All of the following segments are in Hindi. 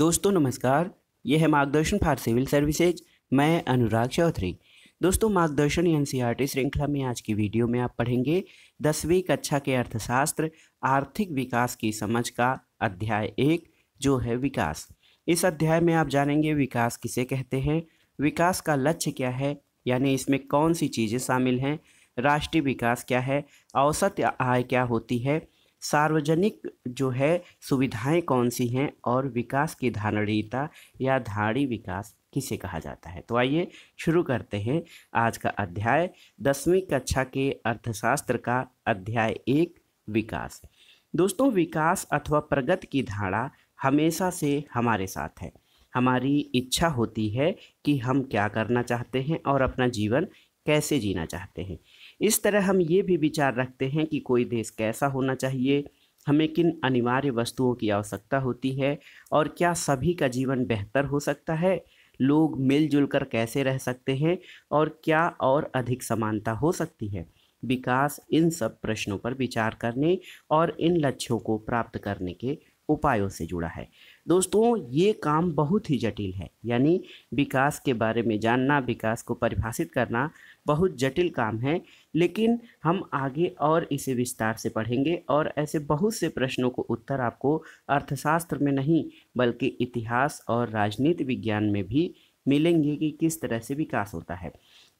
दोस्तों नमस्कार ये है मार्गदर्शन फॉर सिविल सर्विसेज मैं अनुराग चौधरी दोस्तों मार्गदर्शन एन सी श्रृंखला में आज की वीडियो में आप पढ़ेंगे दसवीं कक्षा के अर्थशास्त्र आर्थिक विकास की समझ का अध्याय एक जो है विकास इस अध्याय में आप जानेंगे विकास किसे कहते हैं विकास का लक्ष्य क्या है यानी इसमें कौन सी चीज़ें शामिल हैं राष्ट्रीय विकास क्या है औसत आय क्या होती है सार्वजनिक जो है सुविधाएं कौन सी हैं और विकास की धारणीयता या धारी विकास किसे कहा जाता है तो आइए शुरू करते हैं आज का अध्याय दसवीं कक्षा के अर्थशास्त्र का अध्याय एक विकास दोस्तों विकास अथवा प्रगति की धारा हमेशा से हमारे साथ है हमारी इच्छा होती है कि हम क्या करना चाहते हैं और अपना जीवन कैसे जीना चाहते हैं इस तरह हम ये भी विचार रखते हैं कि कोई देश कैसा होना चाहिए हमें किन अनिवार्य वस्तुओं की आवश्यकता होती है और क्या सभी का जीवन बेहतर हो सकता है लोग मिलजुल कर कैसे रह सकते हैं और क्या और अधिक समानता हो सकती है विकास इन सब प्रश्नों पर विचार करने और इन लक्ष्यों को प्राप्त करने के उपायों से जुड़ा है दोस्तों ये काम बहुत ही जटिल है यानी विकास के बारे में जानना विकास को परिभाषित करना बहुत जटिल काम है लेकिन हम आगे और इसे विस्तार से पढ़ेंगे और ऐसे बहुत से प्रश्नों को उत्तर आपको अर्थशास्त्र में नहीं बल्कि इतिहास और राजनीति विज्ञान में भी मिलेंगे कि किस तरह से विकास होता है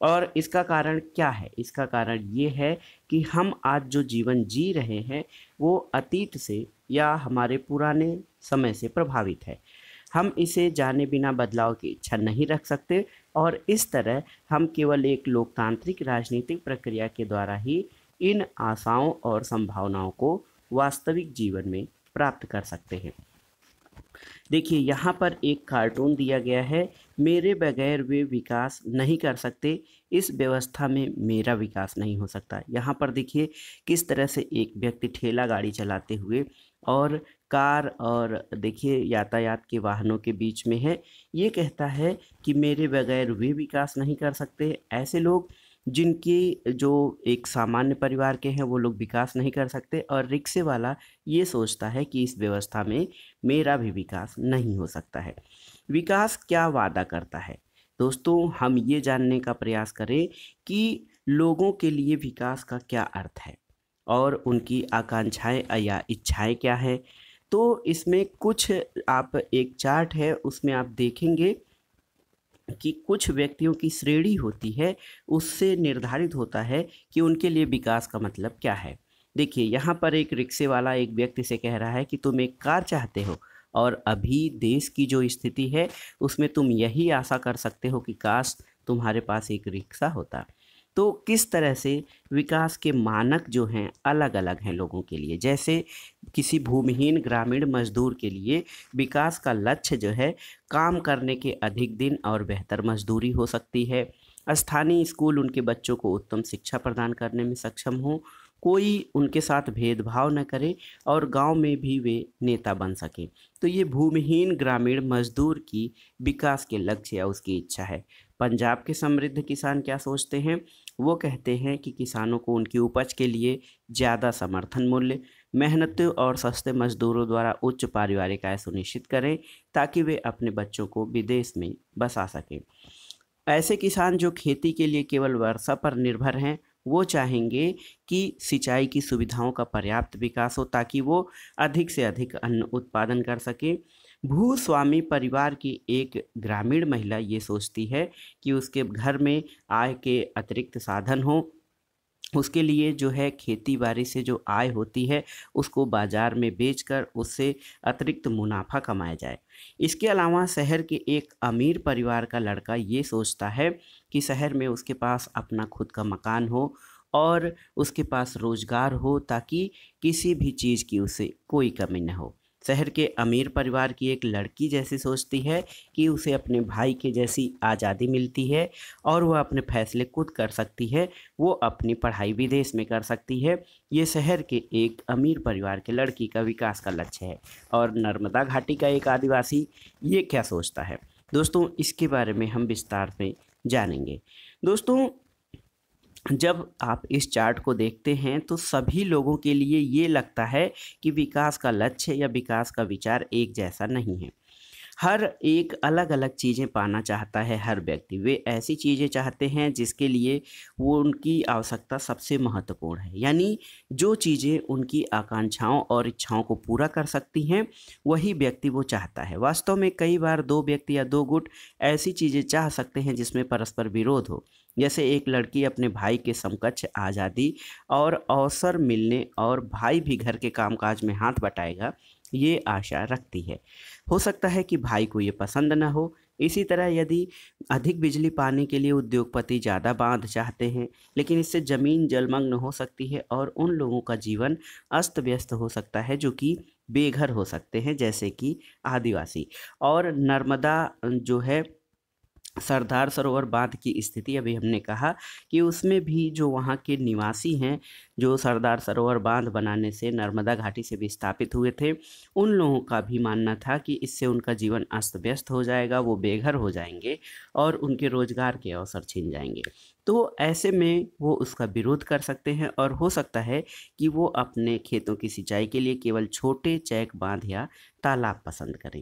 और इसका कारण क्या है इसका कारण ये है कि हम आज जो जीवन जी रहे हैं वो अतीत से या हमारे पुराने समय से प्रभावित है हम इसे जाने बिना बदलाव की इच्छा नहीं रख सकते और इस तरह हम केवल एक लोकतांत्रिक राजनीतिक प्रक्रिया के द्वारा ही इन आशाओं और संभावनाओं को वास्तविक जीवन में प्राप्त कर सकते हैं देखिए यहाँ पर एक कार्टून दिया गया है मेरे बगैर वे विकास नहीं कर सकते इस व्यवस्था में मेरा विकास नहीं हो सकता यहाँ पर देखिए किस तरह से एक व्यक्ति ठेला गाड़ी चलाते हुए और कार और देखिए यातायात के वाहनों के बीच में है ये कहता है कि मेरे बगैर वे विकास नहीं कर सकते ऐसे लोग जिनकी जो एक सामान्य परिवार के हैं वो लोग विकास नहीं कर सकते और रिक्शे वाला ये सोचता है कि इस व्यवस्था में मेरा भी विकास नहीं हो सकता है विकास क्या वादा करता है दोस्तों हम ये जानने का प्रयास करें कि लोगों के लिए विकास का क्या अर्थ है और उनकी आकांक्षाएं या इच्छाएं क्या है तो इसमें कुछ आप एक चार्ट है उसमें आप देखेंगे कि कुछ व्यक्तियों की श्रेणी होती है उससे निर्धारित होता है कि उनके लिए विकास का मतलब क्या है देखिए यहाँ पर एक रिक्शे वाला एक व्यक्ति से कह रहा है कि तुम एक कार चाहते हो और अभी देश की जो स्थिति है उसमें तुम यही आशा कर सकते हो कि काश तुम्हारे पास एक रिक्शा होता तो किस तरह से विकास के मानक जो हैं अलग अलग हैं लोगों के लिए जैसे किसी भूमिहीन ग्रामीण मजदूर के लिए विकास का लक्ष्य जो है काम करने के अधिक दिन और बेहतर मजदूरी हो सकती है स्थानीय स्कूल उनके बच्चों को उत्तम शिक्षा प्रदान करने में सक्षम हो कोई उनके साथ भेदभाव न करे और गांव में भी वे नेता बन सकें तो ये भूमिहीन ग्रामीण मजदूर की विकास के लक्ष्य या उसकी इच्छा है पंजाब के समृद्ध किसान क्या सोचते हैं वो कहते हैं कि किसानों को उनकी उपज के लिए ज़्यादा समर्थन मूल्य मेहनत और सस्ते मजदूरों द्वारा उच्च पारिवारिक आय सुनिश्चित करें ताकि वे अपने बच्चों को विदेश में बसा सकें ऐसे किसान जो खेती के लिए केवल वर्षा पर निर्भर हैं वो चाहेंगे कि सिंचाई की सुविधाओं का पर्याप्त विकास हो ताकि वो अधिक से अधिक अन्न उत्पादन कर सकें भूस्वामी परिवार की एक ग्रामीण महिला ये सोचती है कि उसके घर में आय के अतिरिक्त साधन हों उसके लिए जो है खेती बाड़ी से जो आय होती है उसको बाज़ार में बेचकर उससे अतिरिक्त मुनाफा कमाया जाए इसके अलावा शहर के एक अमीर परिवार का लड़का ये सोचता है कि शहर में उसके पास अपना खुद का मकान हो और उसके पास रोज़गार हो ताकि किसी भी चीज़ की उसे कोई कमी न हो शहर के अमीर परिवार की एक लड़की जैसी सोचती है कि उसे अपने भाई के जैसी आज़ादी मिलती है और वह अपने फैसले खुद कर सकती है वो अपनी पढ़ाई विदेश में कर सकती है ये शहर के एक अमीर परिवार के लड़की का विकास का लक्ष्य है और नर्मदा घाटी का एक आदिवासी ये क्या सोचता है दोस्तों इसके बारे में हम विस्तार में जानेंगे दोस्तों जब आप इस चार्ट को देखते हैं तो सभी लोगों के लिए ये लगता है कि विकास का लक्ष्य या विकास का विचार एक जैसा नहीं है हर एक अलग अलग चीज़ें पाना चाहता है हर व्यक्ति वे ऐसी चीज़ें चाहते हैं जिसके लिए वो उनकी आवश्यकता सबसे महत्वपूर्ण है यानी जो चीज़ें उनकी आकांक्षाओं और इच्छाओं को पूरा कर सकती हैं वही व्यक्ति वो चाहता है वास्तव में कई बार दो व्यक्ति या दो गुट ऐसी चीज़ें चाह सकते हैं जिसमें परस्पर विरोध हो जैसे एक लड़की अपने भाई के समकक्ष आज़ादी और अवसर मिलने और भाई भी घर के कामकाज में हाथ बटाएगा ये आशा रखती है हो सकता है कि भाई को ये पसंद न हो इसी तरह यदि अधिक बिजली पाने के लिए उद्योगपति ज़्यादा बांध चाहते हैं लेकिन इससे ज़मीन जलमग्न हो सकती है और उन लोगों का जीवन अस्त व्यस्त हो सकता है जो कि बेघर हो सकते हैं जैसे कि आदिवासी और नर्मदा जो है सरदार सरोवर बांध की स्थिति अभी हमने कहा कि उसमें भी जो वहाँ के निवासी हैं जो सरदार सरोवर बांध बनाने से नर्मदा घाटी से विस्थापित हुए थे उन लोगों का भी मानना था कि इससे उनका जीवन अस्त व्यस्त हो जाएगा वो बेघर हो जाएंगे और उनके रोजगार के अवसर छीन जाएंगे तो ऐसे में वो उसका विरोध कर सकते हैं और हो सकता है कि वो अपने खेतों की सिंचाई के लिए केवल छोटे चैक बांध या तालाब पसंद करें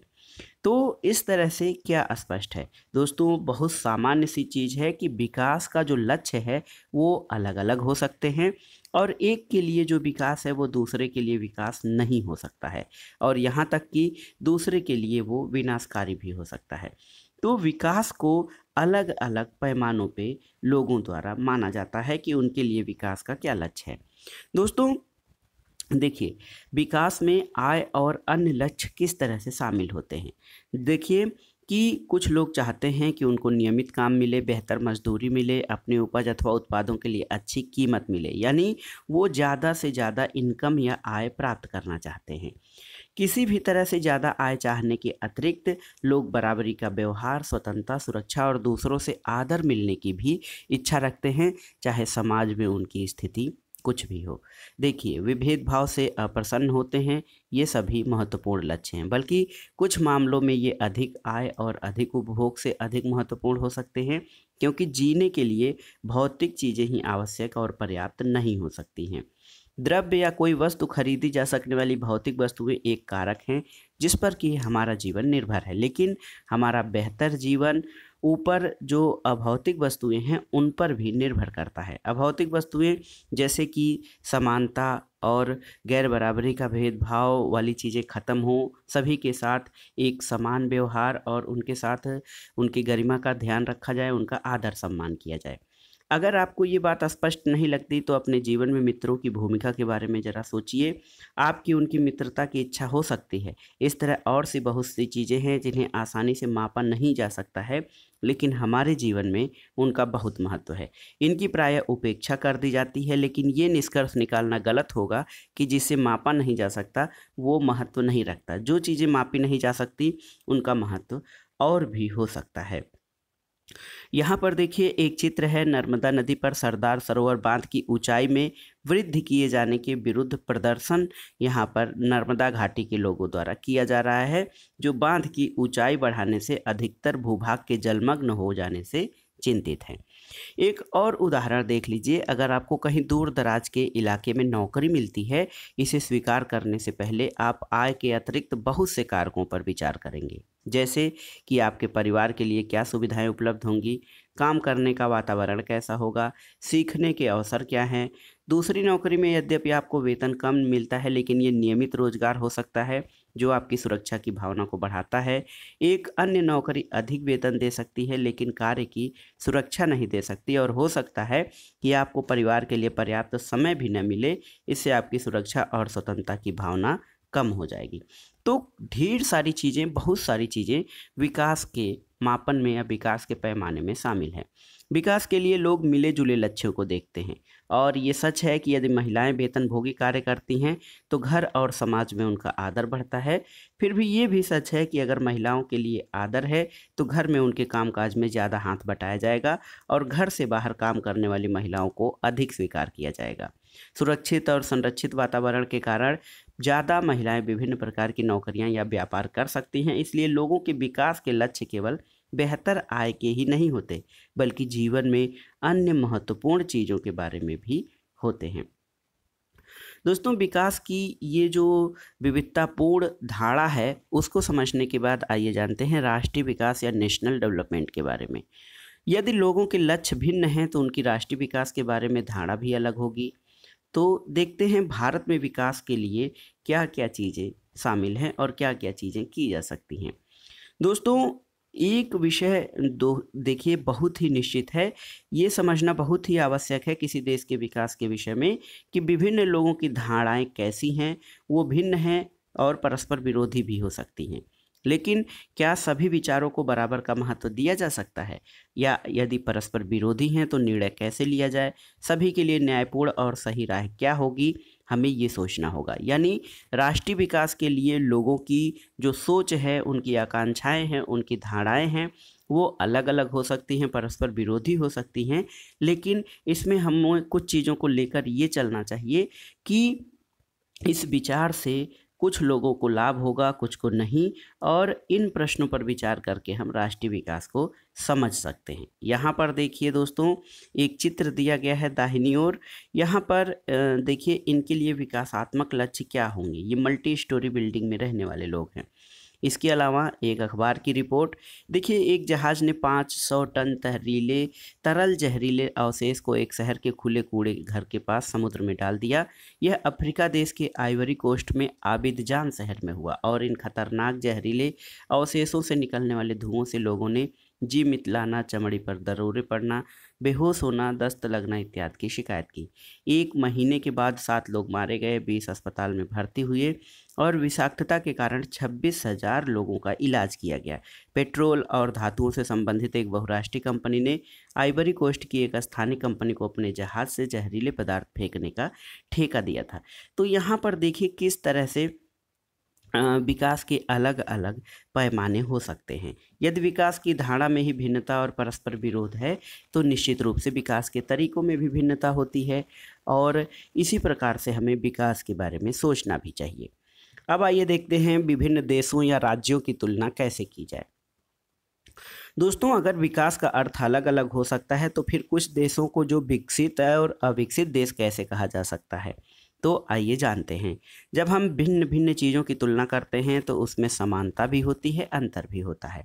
तो इस तरह से क्या स्पष्ट है दोस्तों बहुत सामान्य सी चीज़ है कि विकास का जो लक्ष्य है वो अलग अलग हो सकते हैं और एक के लिए जो विकास है वो दूसरे के लिए विकास नहीं हो सकता है और यहाँ तक कि दूसरे के लिए वो विनाशकारी भी हो सकता है तो विकास को अलग अलग पैमानों पे लोगों द्वारा माना जाता है कि उनके लिए विकास का क्या लक्ष्य है दोस्तों देखिए विकास में आय और अन्य लक्ष्य किस तरह से शामिल होते हैं देखिए कि कुछ लोग चाहते हैं कि उनको नियमित काम मिले बेहतर मजदूरी मिले अपने उपज अथवा उत्पादों के लिए अच्छी कीमत मिले यानी वो ज़्यादा से ज़्यादा इनकम या आय प्राप्त करना चाहते हैं किसी भी तरह से ज़्यादा आय चाहने के अतिरिक्त लोग बराबरी का व्यवहार स्वतंत्रता सुरक्षा और दूसरों से आदर मिलने की भी इच्छा रखते हैं चाहे समाज में उनकी स्थिति कुछ भी हो देखिए वे भेदभाव से अप्रसन्न होते हैं ये सभी महत्वपूर्ण लक्ष्य हैं बल्कि कुछ मामलों में ये अधिक आय और अधिक उपभोग से अधिक महत्वपूर्ण हो सकते हैं क्योंकि जीने के लिए भौतिक चीज़ें ही आवश्यक और पर्याप्त नहीं हो सकती हैं द्रव्य या कोई वस्तु खरीदी जा सकने वाली भौतिक वस्तुएं एक कारक हैं जिस पर कि हमारा जीवन निर्भर है लेकिन हमारा बेहतर जीवन ऊपर जो अभौतिक वस्तुएं हैं उन पर भी निर्भर करता है अभौतिक वस्तुएं जैसे कि समानता और गैर बराबरी का भेदभाव वाली चीज़ें ख़त्म हो सभी के साथ एक समान व्यवहार और उनके साथ उनकी गरिमा का ध्यान रखा जाए उनका आदर सम्मान किया जाए अगर आपको ये बात स्पष्ट नहीं लगती तो अपने जीवन में मित्रों की भूमिका के बारे में ज़रा सोचिए आपकी उनकी मित्रता की इच्छा हो सकती है इस तरह और सी बहुत सी चीज़ें हैं जिन्हें आसानी से मापा नहीं जा सकता है लेकिन हमारे जीवन में उनका बहुत महत्व है इनकी प्राय उपेक्षा कर दी जाती है लेकिन ये निष्कर्ष निकालना गलत होगा कि जिसे मापा नहीं जा सकता वो महत्व नहीं रखता जो चीज़ें मापी नहीं जा सकती उनका महत्व और भी हो सकता है यहाँ पर देखिए एक चित्र है नर्मदा नदी पर सरदार सरोवर बांध की ऊंचाई में वृद्धि किए जाने के विरुद्ध प्रदर्शन यहाँ पर नर्मदा घाटी के लोगों द्वारा किया जा रहा है जो बांध की ऊंचाई बढ़ाने से अधिकतर भूभाग के जलमग्न हो जाने से चिंतित हैं एक और उदाहरण देख लीजिए अगर आपको कहीं दूर दराज के इलाके में नौकरी मिलती है इसे स्वीकार करने से पहले आप आय के अतिरिक्त बहुत से कारकों पर विचार करेंगे जैसे कि आपके परिवार के लिए क्या सुविधाएं उपलब्ध होंगी काम करने का वातावरण कैसा होगा सीखने के अवसर क्या हैं दूसरी नौकरी में यद्यपि आपको वेतन कम मिलता है लेकिन ये नियमित रोजगार हो सकता है जो आपकी सुरक्षा की भावना को बढ़ाता है एक अन्य नौकरी अधिक वेतन दे सकती है लेकिन कार्य की सुरक्षा नहीं दे सकती और हो सकता है कि आपको परिवार के लिए पर्याप्त तो समय भी न मिले इससे आपकी सुरक्षा और स्वतंत्रता की भावना कम हो जाएगी तो ढेर सारी चीज़ें बहुत सारी चीज़ें विकास के मापन में या विकास के पैमाने में शामिल हैं विकास के लिए लोग मिले जुले लक्ष्यों को देखते हैं और ये सच है कि यदि महिलाएं वेतन भोगी कार्य करती हैं तो घर और समाज में उनका आदर बढ़ता है फिर भी ये भी सच है कि अगर महिलाओं के लिए आदर है तो घर में उनके कामकाज में ज़्यादा हाथ बटाया जाएगा और घर से बाहर काम करने वाली महिलाओं को अधिक स्वीकार किया जाएगा सुरक्षित और संरक्षित वातावरण के कारण ज़्यादा महिलाएं विभिन्न प्रकार की नौकरियां या व्यापार कर सकती हैं इसलिए लोगों के विकास के लक्ष्य केवल बेहतर आय के ही नहीं होते बल्कि जीवन में अन्य महत्वपूर्ण चीज़ों के बारे में भी होते हैं दोस्तों विकास की ये जो विविधतापूर्ण धारा है उसको समझने के बाद आइए जानते हैं राष्ट्रीय विकास या नेशनल डेवलपमेंट के बारे में यदि लोगों के लक्ष्य भिन्न हैं तो उनकी राष्ट्रीय विकास के बारे में धारणा भी अलग होगी तो देखते हैं भारत में विकास के लिए क्या क्या चीज़ें शामिल हैं और क्या क्या चीज़ें की जा सकती हैं दोस्तों एक विषय दो देखिए बहुत ही निश्चित है ये समझना बहुत ही आवश्यक है किसी देश के विकास के विषय में कि विभिन्न लोगों की धारणाएँ कैसी हैं वो भिन्न हैं और परस्पर विरोधी भी हो सकती हैं लेकिन क्या सभी विचारों को बराबर का महत्व दिया जा सकता है या यदि परस्पर विरोधी हैं तो निर्णय कैसे लिया जाए सभी के लिए न्यायपूर्ण और सही राय क्या होगी हमें ये सोचना होगा यानी राष्ट्रीय विकास के लिए लोगों की जो सोच है उनकी आकांक्षाएं हैं उनकी धाराएं हैं वो अलग अलग हो सकती हैं परस्पर विरोधी हो सकती हैं लेकिन इसमें हमें कुछ चीज़ों को लेकर ये चलना चाहिए कि इस विचार से कुछ लोगों को लाभ होगा कुछ को नहीं और इन प्रश्नों पर विचार करके हम राष्ट्रीय विकास को समझ सकते हैं यहाँ पर देखिए दोस्तों एक चित्र दिया गया है दाहिनी ओर यहाँ पर देखिए इनके लिए विकासात्मक लक्ष्य क्या होंगे ये मल्टी स्टोरी बिल्डिंग में रहने वाले लोग हैं इसके अलावा एक अखबार की रिपोर्ट देखिए एक जहाज़ ने 500 टन तहरीले तरल जहरीले अवशेष को एक शहर के खुले कूड़े घर के पास समुद्र में डाल दिया यह अफ्रीका देश के आइवरी कोस्ट में आबिदजान शहर में हुआ और इन खतरनाक जहरीले अवशेषों से निकलने वाले धुओं से लोगों ने जी मितलाना चमड़ी पर दरोरे पड़ना बेहोश होना दस्त लगना इत्यादि की शिकायत की एक महीने के बाद सात लोग मारे गए बीस अस्पताल में भर्ती हुए और विषाक्तता के कारण छब्बीस हजार लोगों का इलाज किया गया पेट्रोल और धातुओं से संबंधित एक बहुराष्ट्रीय कंपनी ने आइबरी कोस्ट की एक स्थानीय कंपनी को अपने जहाज से जहरीले पदार्थ फेंकने का ठेका दिया था तो यहाँ पर देखिए किस तरह से विकास के अलग अलग पैमाने हो सकते हैं यदि विकास की धारणा में ही भिन्नता और परस्पर विरोध है तो निश्चित रूप से विकास के तरीकों में भी भिन्नता होती है और इसी प्रकार से हमें विकास के बारे में सोचना भी चाहिए अब आइए देखते हैं विभिन्न देशों या राज्यों की तुलना कैसे की जाए दोस्तों अगर विकास का अर्थ अलग अलग हो सकता है तो फिर कुछ देशों को जो विकसित है और अविकसित देश कैसे कहा जा सकता है तो आइए जानते हैं जब हम भिन्न भिन्न चीज़ों की तुलना करते हैं तो उसमें समानता भी होती है अंतर भी होता है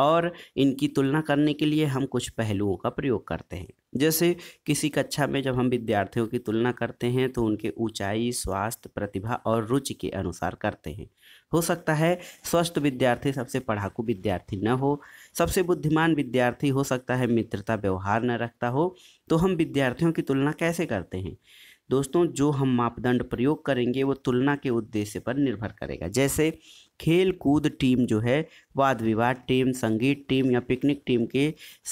और इनकी तुलना करने के लिए हम कुछ पहलुओं का प्रयोग करते हैं जैसे किसी कक्षा में जब हम विद्यार्थियों की तुलना करते हैं तो उनके ऊंचाई स्वास्थ्य प्रतिभा और रुचि के अनुसार करते हैं हो सकता है स्वस्थ विद्यार्थी सबसे पढ़ाकू विद्यार्थी न हो सबसे बुद्धिमान विद्यार्थी हो सकता है मित्रता व्यवहार न रखता हो तो हम विद्यार्थियों की तुलना कैसे करते हैं दोस्तों जो हम मापदंड प्रयोग करेंगे वो तुलना के उद्देश्य पर निर्भर करेगा जैसे खेल कूद टीम जो है वाद विवाद टीम संगीत टीम या पिकनिक टीम के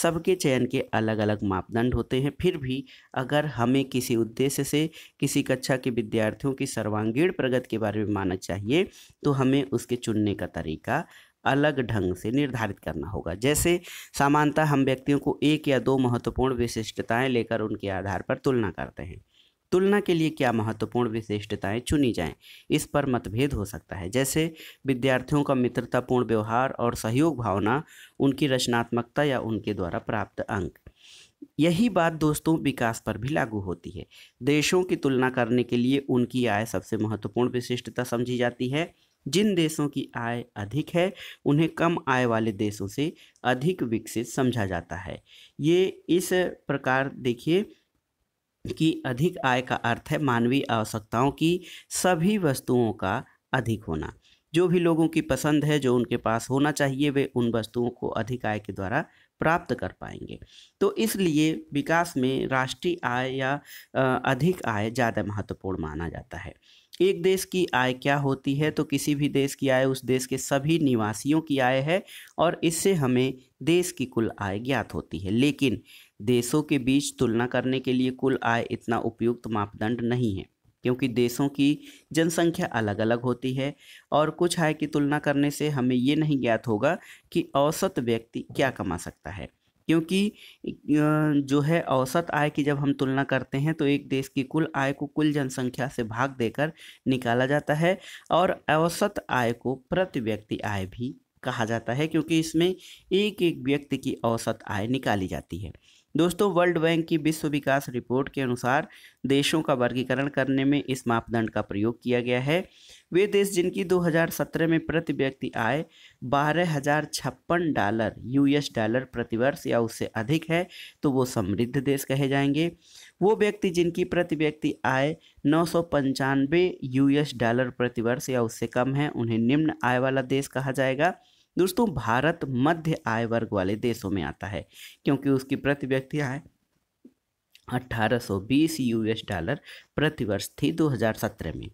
सबके चयन के अलग अलग मापदंड होते हैं फिर भी अगर हमें किसी उद्देश्य से किसी कक्षा के विद्यार्थियों की सर्वांगीण प्रगति के बारे में माना चाहिए तो हमें उसके चुनने का तरीका अलग ढंग से निर्धारित करना होगा जैसे सामान्यतः हम व्यक्तियों को एक या दो महत्वपूर्ण विशिष्टताएं लेकर उनके आधार पर तुलना करते हैं तुलना के लिए क्या महत्वपूर्ण विशिष्टताएं चुनी जाएं इस पर मतभेद हो सकता है जैसे विद्यार्थियों का मित्रतापूर्ण व्यवहार और सहयोग भावना उनकी रचनात्मकता या उनके द्वारा प्राप्त अंक यही बात दोस्तों विकास पर भी लागू होती है देशों की तुलना करने के लिए उनकी आय सबसे महत्वपूर्ण विशिष्टता समझी जाती है जिन देशों की आय अधिक है उन्हें कम आय वाले देशों से अधिक विकसित समझा जाता है ये इस प्रकार देखिए कि अधिक आय का अर्थ है मानवीय आवश्यकताओं की सभी वस्तुओं का अधिक होना जो भी लोगों की पसंद है जो उनके पास होना चाहिए वे उन वस्तुओं को अधिक आय के द्वारा प्राप्त कर पाएंगे तो इसलिए विकास में राष्ट्रीय आय या अधिक आय ज़्यादा महत्वपूर्ण माना जाता है एक देश की आय क्या होती है तो किसी भी देश की आय उस देश के सभी निवासियों की आय है और इससे हमें देश की कुल आय ज्ञात होती है लेकिन देशों के बीच तुलना करने के लिए कुल आय इतना उपयुक्त मापदंड नहीं है क्योंकि देशों की जनसंख्या अलग अलग होती है और कुछ आय की तुलना करने से हमें ये नहीं ज्ञात होगा कि औसत व्यक्ति क्या कमा सकता है क्योंकि जो है औसत आय की जब हम तुलना करते हैं तो एक देश की कुल आय को कुल जनसंख्या से भाग देकर निकाला जाता है और औसत आय को प्रति व्यक्ति आय भी कहा जाता है क्योंकि इसमें एक एक व्यक्ति की औसत आय निकाली जाती है दोस्तों वर्ल्ड बैंक की विश्व विकास रिपोर्ट के अनुसार देशों का वर्गीकरण करने में इस मापदंड का प्रयोग किया गया है वे देश जिनकी 2017 में प्रति व्यक्ति आय बारह हजार छप्पन डॉलर यूएस डॉलर प्रतिवर्ष या उससे अधिक है तो वो समृद्ध देश कहे जाएंगे वो व्यक्ति जिनकी प्रति व्यक्ति आय नौ सौ पंचानवे यूएस डॉलर प्रतिवर्ष या उससे कम है उन्हें निम्न आय वाला देश कहा जाएगा दोस्तों भारत मध्य आय वर्ग वाले देशों में आता है क्योंकि उसकी प्रति व्यक्ति आय 1820 यूएस डॉलर प्रति वर्ष थी 2017 में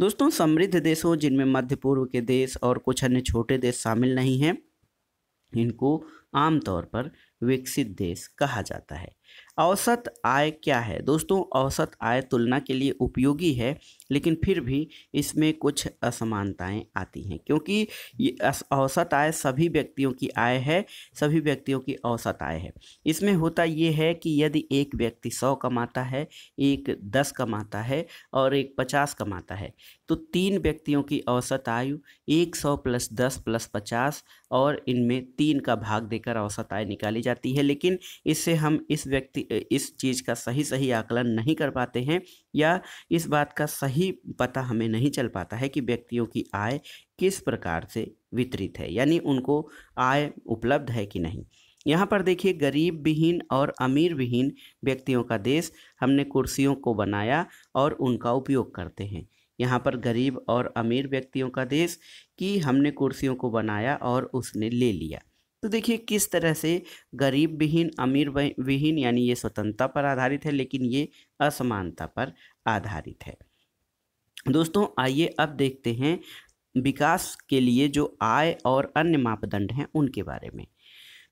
दोस्तों समृद्ध देशों जिनमें मध्य पूर्व के देश और कुछ अन्य छोटे देश शामिल नहीं हैं इनको आमतौर पर विकसित देश कहा जाता है औसत आय क्या है दोस्तों औसत आय तुलना के लिए उपयोगी है लेकिन फिर भी इसमें कुछ असमानताएं आती हैं क्योंकि ये औसत आय सभी व्यक्तियों की आय है सभी व्यक्तियों की औसत आय है इसमें होता ये है कि यदि एक व्यक्ति सौ कमाता है एक दस कमाता है और एक पचास कमाता है तो तीन व्यक्तियों की औसत आयु एक सौ प्लस दस प्लस पचास और इनमें तीन का भाग देकर औसत आय निकाली जाती है लेकिन इससे हम इस व्यक्ति इस चीज़ का सही सही आकलन नहीं कर पाते हैं या इस बात का सही वही पता हमें नहीं चल पाता है कि व्यक्तियों की आय किस प्रकार से वितरित है यानी उनको आय उपलब्ध है कि नहीं यहाँ पर देखिए गरीब विहीन और अमीर विहीन व्यक्तियों का देश हमने कुर्सियों को बनाया और उनका उपयोग करते हैं यहाँ पर गरीब और अमीर व्यक्तियों का देश कि हमने कुर्सियों को बनाया और उसने ले लिया तो देखिए किस तरह से गरीब विहीन अमीर विहीन यानी ये स्वतंत्रता पर आधारित है लेकिन ये असमानता पर आधारित है दोस्तों आइए अब देखते हैं विकास के लिए जो आय और अन्य मापदंड हैं उनके बारे में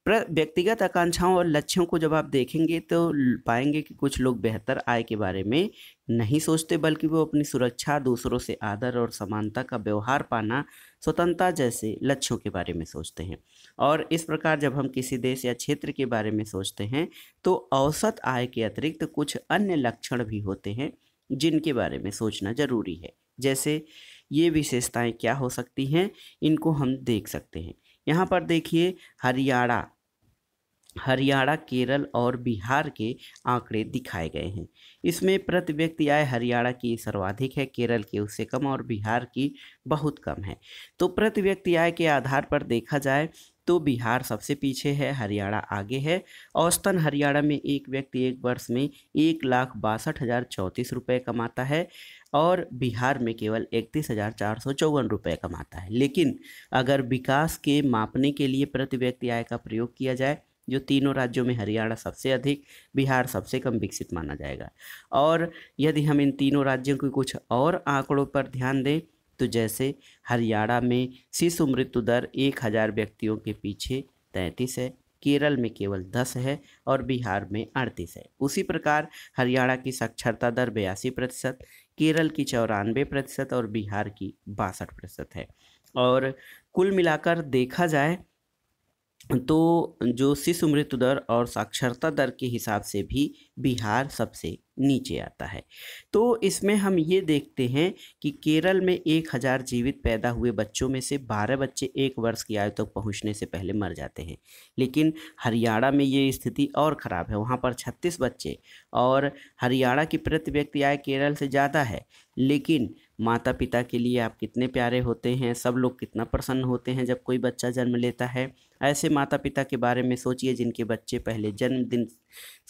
व्यक्तिगत आकांक्षाओं और लक्ष्यों को जब आप देखेंगे तो पाएंगे कि कुछ लोग बेहतर आय के बारे में नहीं सोचते बल्कि वो अपनी सुरक्षा दूसरों से आदर और समानता का व्यवहार पाना स्वतंत्रता जैसे लक्ष्यों के बारे में सोचते हैं और इस प्रकार जब हम किसी देश या क्षेत्र के बारे में सोचते हैं तो औसत आय के अतिरिक्त कुछ अन्य लक्षण भी होते हैं जिनके बारे में सोचना जरूरी है जैसे ये विशेषताएं क्या हो सकती हैं इनको हम देख सकते हैं यहाँ पर देखिए हरियाणा हरियाणा केरल और बिहार के आंकड़े दिखाए गए हैं इसमें प्रति व्यक्ति आय हरियाणा की सर्वाधिक है केरल की उससे कम और बिहार की बहुत कम है तो प्रति व्यक्ति आय के आधार पर देखा जाए तो बिहार सबसे पीछे है हरियाणा आगे है औसतन हरियाणा में एक व्यक्ति एक वर्ष में एक लाख बासठ हज़ार चौंतीस रुपये कमाता है और बिहार में केवल इकतीस हज़ार चार सौ चौवन रुपये कमाता है लेकिन अगर विकास के मापने के लिए प्रति व्यक्ति आय का प्रयोग किया जाए जो तीनों राज्यों में हरियाणा सबसे अधिक बिहार सबसे कम विकसित माना जाएगा और यदि हम इन तीनों राज्यों के कुछ और आंकड़ों पर ध्यान दें तो जैसे हरियाणा में शिशु मृत्यु दर एक हज़ार व्यक्तियों के पीछे तैंतीस है केरल में केवल दस है और बिहार में अड़तीस है उसी प्रकार हरियाणा की साक्षरता दर बयासी प्रतिशत केरल की चौरानवे प्रतिशत और बिहार की बासठ प्रतिशत है और कुल मिलाकर देखा जाए तो जो शिशु मृत्यु दर और साक्षरता दर के हिसाब से भी बिहार सबसे नीचे आता है तो इसमें हम ये देखते हैं कि केरल में एक हज़ार जीवित पैदा हुए बच्चों में से बारह बच्चे एक वर्ष की आयु तक तो पहुंचने से पहले मर जाते हैं लेकिन हरियाणा में ये स्थिति और ख़राब है वहाँ पर छत्तीस बच्चे और हरियाणा की प्रति व्यक्ति आय केरल से ज़्यादा है लेकिन माता पिता के लिए आप कितने प्यारे होते हैं सब लोग कितना प्रसन्न होते हैं जब कोई बच्चा जन्म लेता है ऐसे माता पिता के बारे में सोचिए जिनके बच्चे पहले जन्मदिन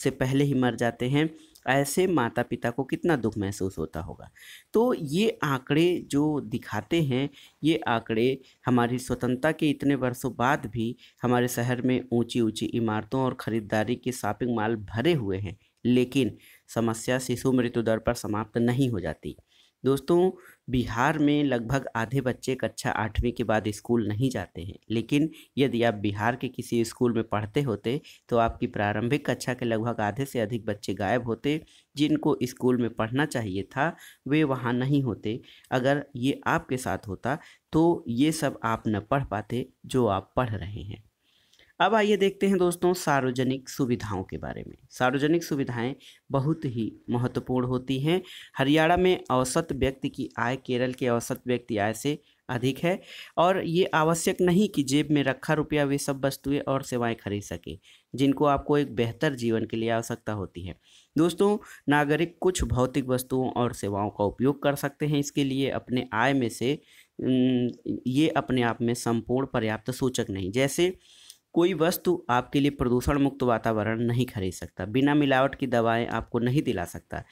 से पहले ही मर जाते हैं ऐसे माता पिता को कितना दुख महसूस होता होगा तो ये आंकड़े जो दिखाते हैं ये आंकड़े हमारी स्वतंत्रता के इतने वर्षों बाद भी हमारे शहर में ऊंची ऊंची इमारतों और ख़रीदारी के शॉपिंग मॉल भरे हुए हैं लेकिन समस्या शिशु मृत्यु दर पर समाप्त नहीं हो जाती दोस्तों बिहार में लगभग आधे बच्चे कक्षा आठवीं के बाद स्कूल नहीं जाते हैं लेकिन यदि आप बिहार के किसी स्कूल में पढ़ते होते तो आपकी प्रारंभिक कक्षा के लगभग आधे से अधिक बच्चे गायब होते जिनको स्कूल में पढ़ना चाहिए था वे वहाँ नहीं होते अगर ये आपके साथ होता तो ये सब आप न पढ़ पाते जो आप पढ़ रहे हैं अब आइए देखते हैं दोस्तों सार्वजनिक सुविधाओं के बारे में सार्वजनिक सुविधाएं बहुत ही महत्वपूर्ण होती हैं हरियाणा में औसत व्यक्ति की आय केरल के औसत व्यक्ति आय से अधिक है और ये आवश्यक नहीं कि जेब में रखा रुपया वे सब वस्तुएं और सेवाएं खरीद सके जिनको आपको एक बेहतर जीवन के लिए आवश्यकता होती है दोस्तों नागरिक कुछ भौतिक वस्तुओं और सेवाओं का उपयोग कर सकते हैं इसके लिए अपने आय में से ये अपने आप में संपूर्ण पर्याप्त सूचक नहीं जैसे कोई वस्तु आपके लिए प्रदूषण मुक्त वातावरण नहीं खरीद सकता बिना मिलावट की दवाएं आपको नहीं दिला सकता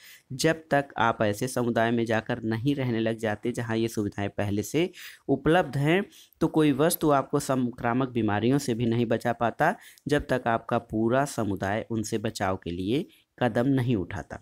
जब तक आप ऐसे समुदाय में जाकर नहीं रहने लग जाते जहां ये सुविधाएं पहले से उपलब्ध हैं तो कोई वस्तु आपको संक्रामक बीमारियों से भी नहीं बचा पाता जब तक आपका पूरा समुदाय उनसे बचाव के लिए कदम नहीं उठाता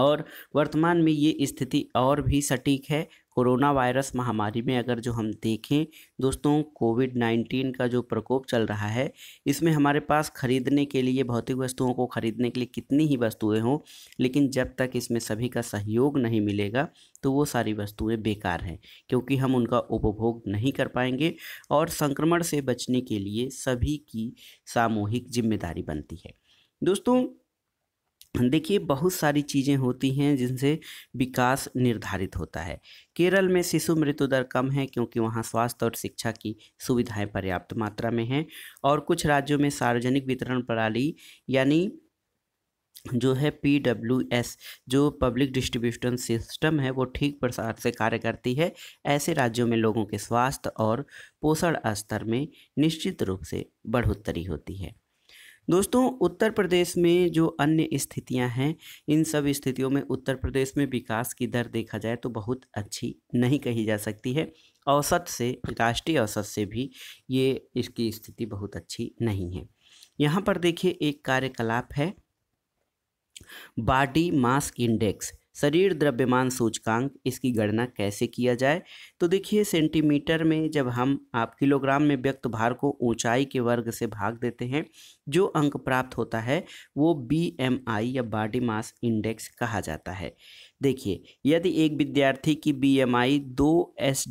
और वर्तमान में ये स्थिति और भी सटीक है कोरोना वायरस महामारी में अगर जो हम देखें दोस्तों कोविड नाइन्टीन का जो प्रकोप चल रहा है इसमें हमारे पास ख़रीदने के लिए भौतिक वस्तुओं को ख़रीदने के लिए कितनी ही वस्तुएं हों लेकिन जब तक इसमें सभी का सहयोग नहीं मिलेगा तो वो सारी वस्तुएं बेकार हैं क्योंकि हम उनका उपभोग नहीं कर पाएंगे और संक्रमण से बचने के लिए सभी की सामूहिक जिम्मेदारी बनती है दोस्तों देखिए बहुत सारी चीज़ें होती हैं जिनसे विकास निर्धारित होता है केरल में शिशु मृत्यु दर कम है क्योंकि वहाँ स्वास्थ्य और शिक्षा की सुविधाएं पर्याप्त मात्रा में हैं और कुछ राज्यों में सार्वजनिक वितरण प्रणाली यानी जो है पी डब्ल्यू एस जो पब्लिक डिस्ट्रीब्यूशन सिस्टम है वो ठीक प्रसार से कार्य करती है ऐसे राज्यों में लोगों के स्वास्थ्य और पोषण स्तर में निश्चित रूप से बढ़ोतरी होती है दोस्तों उत्तर प्रदेश में जो अन्य स्थितियां हैं इन सब स्थितियों में उत्तर प्रदेश में विकास की दर देखा जाए तो बहुत अच्छी नहीं कही जा सकती है औसत से राष्ट्रीय औसत से भी ये इसकी स्थिति बहुत अच्छी नहीं है यहाँ पर देखिए एक कार्यकलाप है बॉडी मास इंडेक्स शरीर द्रव्यमान सूचकांक इसकी गणना कैसे किया जाए तो देखिए सेंटीमीटर में जब हम आप किलोग्राम में व्यक्त भार को ऊंचाई के वर्ग से भाग देते हैं जो अंक प्राप्त होता है वो बी या बॉडी मास इंडेक्स कहा जाता है देखिए यदि एक विद्यार्थी की बी आई दो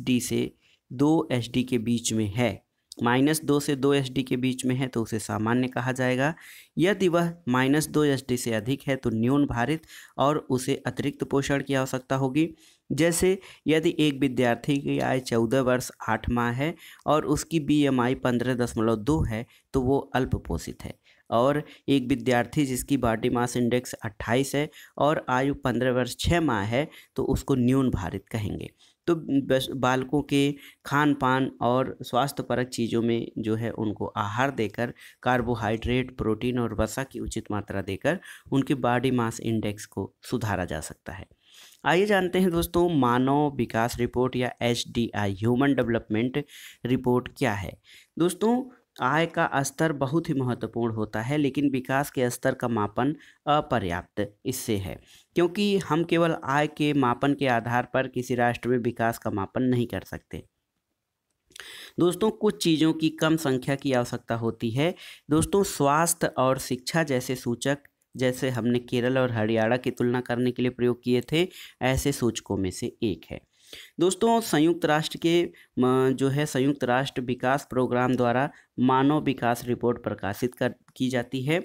डी से दो डी के बीच में है माइनस दो से दो एस के बीच में है तो उसे सामान्य कहा जाएगा यदि वह माइनस दो एस से अधिक है तो न्यून भारित और उसे अतिरिक्त पोषण की आवश्यकता होगी जैसे यदि एक विद्यार्थी की आय चौदह वर्ष आठ माह है और उसकी बी एम आई पंद्रह दशमलव दो है तो वो अल्प पोषित है और एक विद्यार्थी जिसकी बॉडी मास इंडेक्स अट्ठाईस है और आयु पंद्रह वर्ष छः माह है तो उसको न्यून भारित कहेंगे तो बालकों के खान पान और स्वास्थ्य परक चीज़ों में जो है उनको आहार देकर कार्बोहाइड्रेट प्रोटीन और वसा की उचित मात्रा देकर उनके बॉडी मास इंडेक्स को सुधारा जा सकता है आइए जानते हैं दोस्तों मानव विकास रिपोर्ट या एच ह्यूमन डेवलपमेंट रिपोर्ट क्या है दोस्तों आय का स्तर बहुत ही महत्वपूर्ण होता है लेकिन विकास के स्तर का मापन अपर्याप्त इससे है क्योंकि हम केवल आय के मापन के आधार पर किसी राष्ट्र में विकास का मापन नहीं कर सकते दोस्तों कुछ चीज़ों की कम संख्या की आवश्यकता होती है दोस्तों स्वास्थ्य और शिक्षा जैसे सूचक जैसे हमने केरल और हरियाणा की तुलना करने के लिए प्रयोग किए थे ऐसे सूचकों में से एक है दोस्तों संयुक्त राष्ट्र के जो है संयुक्त राष्ट्र विकास प्रोग्राम द्वारा मानव विकास रिपोर्ट प्रकाशित कर की जाती है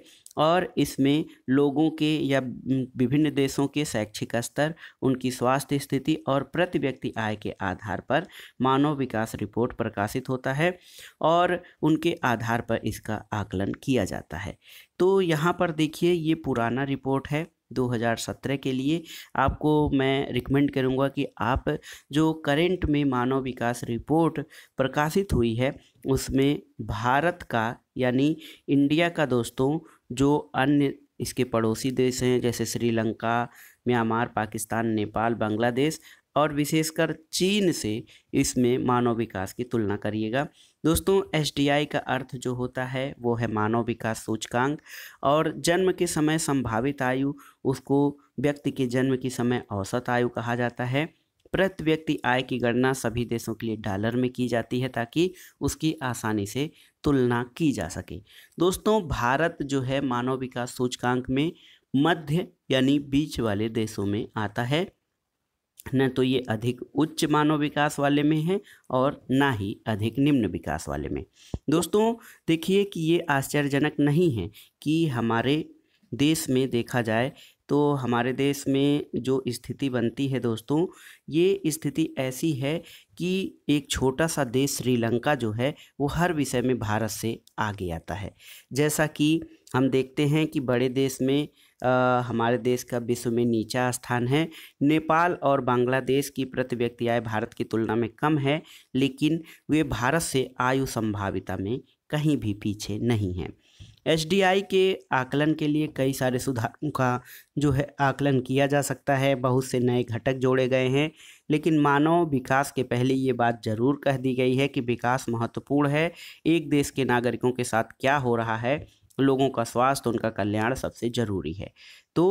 और इसमें लोगों के या विभिन्न देशों के शैक्षिक स्तर उनकी स्वास्थ्य स्थिति और प्रति व्यक्ति आय के आधार पर मानव विकास रिपोर्ट प्रकाशित होता है और उनके आधार पर इसका आकलन किया जाता है तो यहाँ पर देखिए ये पुराना रिपोर्ट है 2017 के लिए आपको मैं रिकमेंड करूंगा कि आप जो करेंट में मानव विकास रिपोर्ट प्रकाशित हुई है उसमें भारत का यानी इंडिया का दोस्तों जो अन्य इसके पड़ोसी देश हैं जैसे श्रीलंका म्यांमार पाकिस्तान नेपाल बांग्लादेश और विशेषकर चीन से इसमें मानव विकास की तुलना करिएगा दोस्तों एस का अर्थ जो होता है वो है मानव विकास सूचकांक और जन्म के समय संभावित आयु उसको व्यक्ति के जन्म के समय औसत आयु कहा जाता है प्रति व्यक्ति आय की गणना सभी देशों के लिए डॉलर में की जाती है ताकि उसकी आसानी से तुलना की जा सके दोस्तों भारत जो है मानव विकास सूचकांक में मध्य यानी बीच वाले देशों में आता है न तो ये अधिक उच्च मानव विकास वाले में है और ना ही अधिक निम्न विकास वाले में दोस्तों देखिए कि ये आश्चर्यजनक नहीं है कि हमारे देश में देखा जाए तो हमारे देश में जो स्थिति बनती है दोस्तों ये स्थिति ऐसी है कि एक छोटा सा देश श्रीलंका जो है वो हर विषय में भारत से आगे आता है जैसा कि हम देखते हैं कि बड़े देश में आ, हमारे देश का विश्व में नीचा स्थान है नेपाल और बांग्लादेश की प्रति व्यक्ति आय भारत की तुलना में कम है लेकिन वे भारत से आयु संभाविता में कहीं भी पीछे नहीं हैं एच के आकलन के लिए कई सारे सुधारों का जो है आकलन किया जा सकता है बहुत से नए घटक जोड़े गए हैं लेकिन मानव विकास के पहले ये बात जरूर कह दी गई है कि विकास महत्वपूर्ण है एक देश के नागरिकों के साथ क्या हो रहा है लोगों का स्वास्थ्य उनका कल्याण सबसे ज़रूरी है तो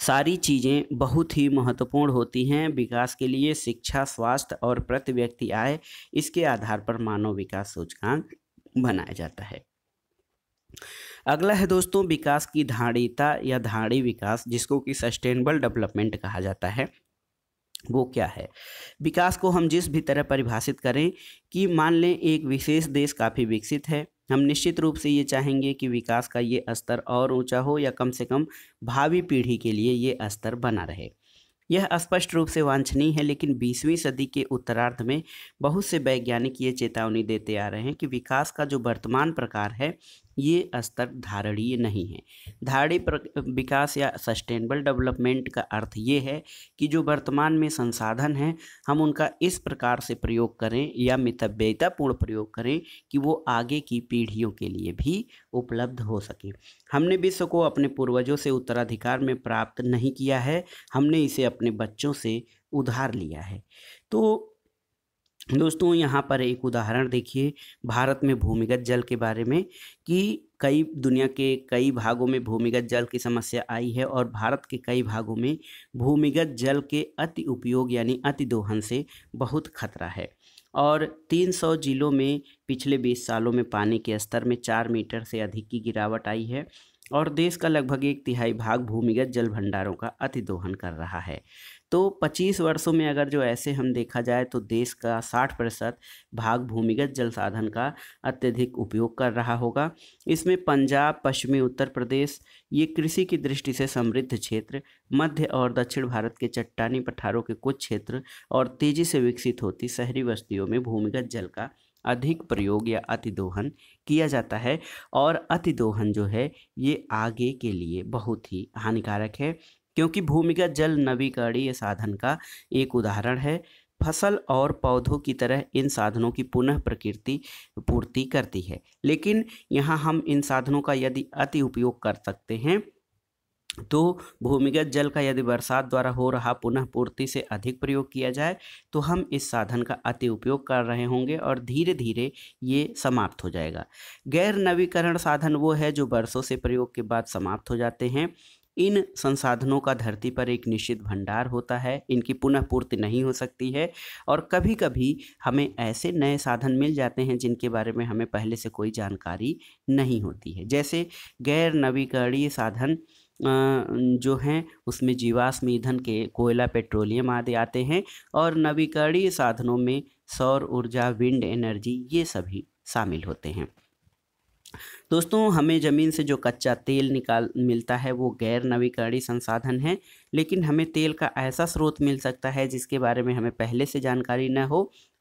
सारी चीज़ें बहुत ही महत्वपूर्ण होती हैं विकास के लिए शिक्षा स्वास्थ्य और प्रति व्यक्ति आय इसके आधार पर मानव विकास सूचकांक बनाया जाता है अगला है दोस्तों विकास की धाड़ीता या धाड़ी विकास जिसको कि सस्टेनेबल डेवलपमेंट कहा जाता है वो क्या है विकास को हम जिस भी तरह परिभाषित करें कि मान लें एक विशेष देश काफ़ी विकसित है हम निश्चित रूप से ये चाहेंगे कि विकास का ये स्तर और ऊंचा हो या कम से कम भावी पीढ़ी के लिए ये स्तर बना रहे यह स्पष्ट रूप से वांछनीय है लेकिन 20वीं सदी के उत्तरार्ध में बहुत से वैज्ञानिक ये चेतावनी देते आ रहे हैं कि विकास का जो वर्तमान प्रकार है ये स्तर धारणीय नहीं है धारणीय विकास या सस्टेनेबल डेवलपमेंट का अर्थ ये है कि जो वर्तमान में संसाधन हैं हम उनका इस प्रकार से प्रयोग करें या मितव्ययतापूर्ण प्रयोग करें कि वो आगे की पीढ़ियों के लिए भी उपलब्ध हो सके हमने विश्व को अपने पूर्वजों से उत्तराधिकार में प्राप्त नहीं किया है हमने इसे अपने बच्चों से उधार लिया है तो दोस्तों यहाँ पर एक उदाहरण देखिए भारत में भूमिगत जल के बारे में कि कई दुनिया के कई भागों में भूमिगत जल की समस्या आई है और भारत के कई भागों में भूमिगत जल के अति उपयोग यानी अति दोहन से बहुत खतरा है और 300 जिलों में पिछले 20 सालों में पानी के स्तर में चार मीटर से अधिक की गिरावट आई है और देश का लगभग एक तिहाई भाग भूमिगत जल भंडारों का अति दोहन कर रहा है तो 25 वर्षों में अगर जो ऐसे हम देखा जाए तो देश का 60 प्रतिशत भाग भूमिगत जल साधन का अत्यधिक उपयोग कर रहा होगा इसमें पंजाब पश्चिमी उत्तर प्रदेश ये कृषि की दृष्टि से समृद्ध क्षेत्र मध्य और दक्षिण भारत के चट्टानी पठारों के कुछ क्षेत्र और तेजी से विकसित होती शहरी बस्तियों में भूमिगत जल का अधिक प्रयोग या अतिदोहन किया जाता है और अतिदोहन जो है ये आगे के लिए बहुत ही हानिकारक है क्योंकि भूमिगत जल नवीकरणीय साधन का एक उदाहरण है फसल और पौधों की तरह इन साधनों की पुनः प्रकृति पूर्ति करती है लेकिन यहाँ हम इन साधनों का यदि अति उपयोग कर सकते हैं तो भूमिगत जल का यदि बरसात द्वारा हो रहा पुनः पूर्ति से अधिक प्रयोग किया जाए तो हम इस साधन का अति उपयोग कर रहे होंगे और धीरे धीरे ये समाप्त हो जाएगा गैर नवीकरण साधन वो है जो बरसों से प्रयोग के बाद समाप्त हो जाते हैं इन संसाधनों का धरती पर एक निश्चित भंडार होता है इनकी पुनः पूर्ति नहीं हो सकती है और कभी कभी हमें ऐसे नए साधन मिल जाते हैं जिनके बारे में हमें पहले से कोई जानकारी नहीं होती है जैसे गैर नवीकरणीय साधन जो हैं उसमें जीवाश्म ईंधन के कोयला पेट्रोलियम आदि आते हैं और नवीकरणीय साधनों में सौर ऊर्जा विंड एनर्जी ये सभी शामिल होते हैं दोस्तों हमें ज़मीन से जो कच्चा तेल निकाल मिलता है वो गैर नवीकरणीय संसाधन है लेकिन हमें तेल का ऐसा स्रोत मिल सकता है जिसके बारे में हमें पहले से जानकारी न हो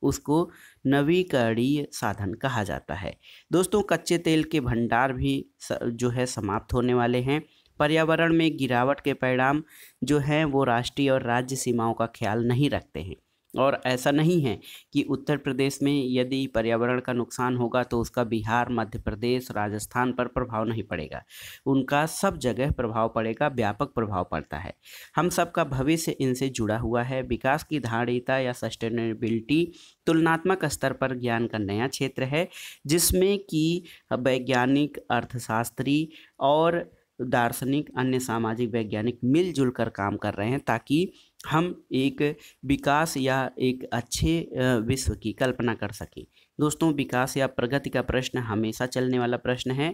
उसको नवीकरणीय साधन कहा जाता है दोस्तों कच्चे तेल के भंडार भी जो है समाप्त होने वाले हैं पर्यावरण में गिरावट के परिणाम जो हैं वो राष्ट्रीय और राज्य सीमाओं का ख्याल नहीं रखते हैं और ऐसा नहीं है कि उत्तर प्रदेश में यदि पर्यावरण का नुकसान होगा तो उसका बिहार मध्य प्रदेश राजस्थान पर प्रभाव नहीं पड़ेगा उनका सब जगह प्रभाव पड़ेगा व्यापक प्रभाव पड़ता है हम सबका भविष्य इनसे जुड़ा हुआ है विकास की धारणीता या सस्टेनेबिलिटी तुलनात्मक स्तर पर ज्ञान का नया क्षेत्र है जिसमें कि वैज्ञानिक अर्थशास्त्री और दार्शनिक अन्य सामाजिक वैज्ञानिक मिलजुल कर काम कर रहे हैं ताकि हम एक विकास या एक अच्छे विश्व की कल्पना कर सकें दोस्तों विकास या प्रगति का प्रश्न हमेशा चलने वाला प्रश्न है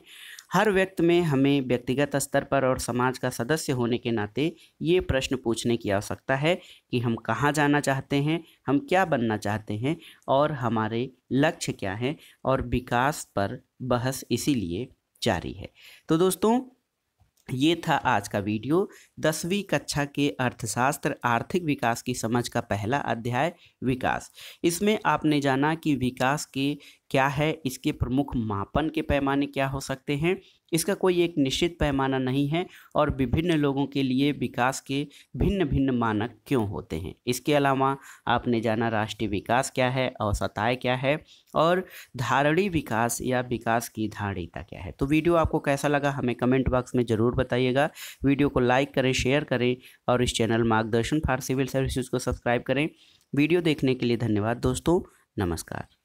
हर व्यक्ति में हमें व्यक्तिगत स्तर पर और समाज का सदस्य होने के नाते ये प्रश्न पूछने की आवश्यकता है कि हम कहाँ जाना चाहते हैं हम क्या बनना चाहते हैं और हमारे लक्ष्य क्या हैं और विकास पर बहस इसीलिए जारी है तो दोस्तों ये था आज का वीडियो दसवीं कक्षा के अर्थशास्त्र आर्थिक विकास की समझ का पहला अध्याय विकास इसमें आपने जाना कि विकास के क्या है इसके प्रमुख मापन के पैमाने क्या हो सकते हैं इसका कोई एक निश्चित पैमाना नहीं है और विभिन्न लोगों के लिए विकास के भिन्न भिन्न मानक क्यों होते हैं इसके अलावा आपने जाना राष्ट्रीय विकास क्या है औसत आय क्या है और धारणी विकास या विकास की धारणीता क्या है तो वीडियो आपको कैसा लगा हमें कमेंट बॉक्स में ज़रूर बताइएगा वीडियो को लाइक करें शेयर करें और इस channel Margdarshan for civil services को सब्सक्राइब करें वीडियो देखने के लिए धन्यवाद दोस्तों नमस्कार